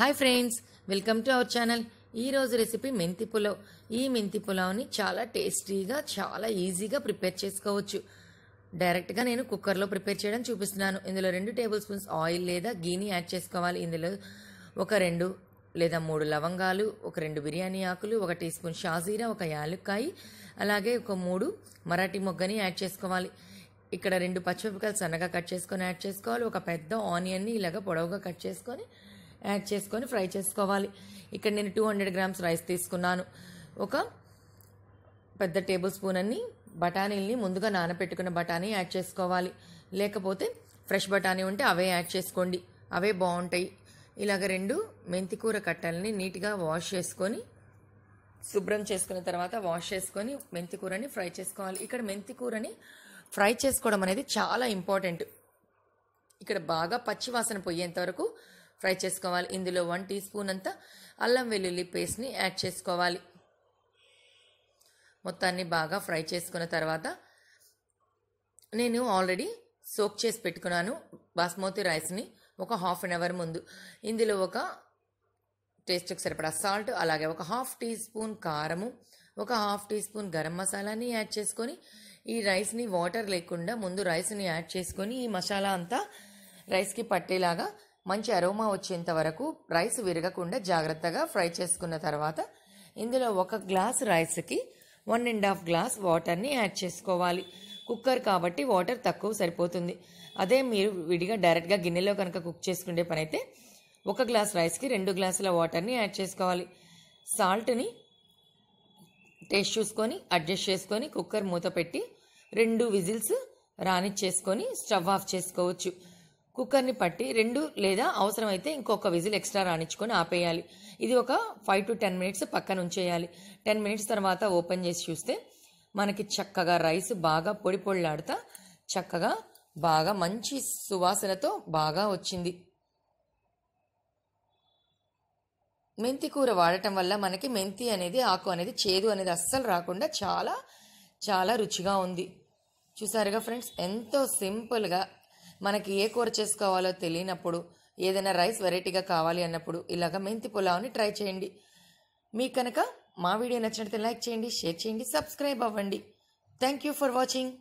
hi friends welcome to our channel ఈరోజు recipe మెంతి పులావ్ ఈ మెంతి పులావ్ని చాలా టేస్టీగా చాలా ఈజీగా ప్రిపేర్ చేసుకోవచ్చు డైరెక్ట్గా నేను కుక్కర్లో ప్రిపేర్ చేయడం చూపిస్తున్నాను ఇందులో రెండు టేబుల్ స్పూన్స్ ఆయిల్ లేదా గీని యాడ్ చేసుకోవాలి ఇందులో ఒక రెండు లేదా మూడు లవంగాలు ఒక రెండు బిర్యానీ ఆకులు ఒక టీ స్పూన్ షాజీరా ఒక యాలుక్కాయి అలాగే ఒక మూడు మరాఠీ మొగ్గని యాడ్ చేసుకోవాలి ఇక్కడ రెండు పచ్చిమిరపకాయలు సన్నగా కట్ చేసుకొని యాడ్ చేసుకోవాలి ఒక పెద్ద ఆనియన్ని ఇలాగ పొడవుగా కట్ చేసుకొని యాడ్ చేసుకొని ఫ్రై చేసుకోవాలి ఇక్కడ నేను టూ హండ్రెడ్ గ్రామ్స్ రైస్ తీసుకున్నాను ఒక పెద్ద టేబుల్ స్పూన్ అన్ని బఠానీల్ని ముందుగా నానపెట్టుకున్న బఠానీ యాడ్ చేసుకోవాలి లేకపోతే ఫ్రెష్ బఠానీ ఉంటే అవే యాడ్ చేసుకోండి అవే బాగుంటాయి ఇలాగ రెండు మెంతికూర కట్టెలని నీట్గా వాష్ చేసుకొని శుభ్రం చేసుకున్న తర్వాత వాష్ చేసుకొని మెంతికూరని ఫ్రై చేసుకోవాలి ఇక్కడ మెంతికూరని ఫ్రై చేసుకోవడం అనేది చాలా ఇంపార్టెంట్ ఇక్కడ బాగా పచ్చివాసన వాసన పోయేంత వరకు ఫ్రై చేసుకోవాలి ఇందులో వన్ టీ స్పూన్ అంతా అల్లం వెల్లుల్లి పేస్ట్ని యాడ్ చేసుకోవాలి మొత్తాన్ని బాగా ఫ్రై చేసుకున్న తర్వాత నేను ఆల్రెడీ సోక్ చేసి పెట్టుకున్నాను బాస్మతి రైస్ని ఒక హాఫ్ అన్ అవర్ ముందు ఇందులో ఒక టేస్ట్కి సరిపడా సాల్ట్ అలాగే ఒక హాఫ్ టీ స్పూన్ కారము ఒక హాఫ్ టీ స్పూన్ గరం మసాలాని యాడ్ చేసుకొని ఈ రైస్ని వాటర్ లేకుండా ముందు రైస్ని యాడ్ చేసుకొని ఈ మసాలా అంతా రైస్కి పట్టేలాగా మంచి అరోమా వచ్చేంత వరకు రైస్ విరగకుండా జాగ్రత్తగా ఫ్రై చేసుకున్న తర్వాత ఇందులో ఒక గ్లాస్ రైస్కి వన్ అండ్ హాఫ్ గ్లాస్ వాటర్ని యాడ్ చేసుకోవాలి కుక్కర్ కాబట్టి వాటర్ తక్కువ సరిపోతుంది అదే మీరు విడిగా డైరెక్ట్గా గిన్నెలో కనుక కుక్ చేసుకునే పని అయితే ఒక గ్లాస్ రైస్కి రెండు గ్లాసుల వాటర్ని యాడ్ చేసుకోవాలి సాల్ట్ని టేస్ట్ చూసుకొని అడ్జస్ట్ చేసుకొని కుక్కర్ మూత పెట్టి రెండు విజిల్స్ రానిచ్చేసుకొని స్టవ్ ఆఫ్ చేసుకోవచ్చు కుక్కర్ని పట్టి రెండు లేదా అవసరమైతే ఇంకొక విజిల్ ఎక్స్ట్రా రాణించుకొని ఆపేయాలి ఇది ఒక ఫైవ్ టు టెన్ మినిట్స్ పక్కన ఉంచేయాలి టెన్ మినిట్స్ తర్వాత ఓపెన్ చేసి చూస్తే మనకి చక్కగా రైస్ బాగా పొడి పొడిలాడుతా చక్కగా బాగా మంచి సువాసనతో బాగా వచ్చింది మెంతి కూర వాడటం వల్ల మనకి మెంతి అనేది ఆకు అనేది చేదు అనేది అస్సలు రాకుండా చాలా చాలా రుచిగా ఉంది చూసారుగా ఫ్రెండ్స్ ఎంతో సింపుల్గా మనకి ఏ కూర చేసుకోవాలో తెలియనప్పుడు ఏదైనా రైస్ వెరైటీగా కావాలి అన్నప్పుడు ఇలాగ మెంతి పులావ్ని ట్రై చేయండి మీ కనుక మా వీడియో నచ్చినట్లయితే లైక్ చేయండి షేర్ చేయండి సబ్స్క్రైబ్ అవ్వండి థ్యాంక్ యూ ఫర్ వాచింగ్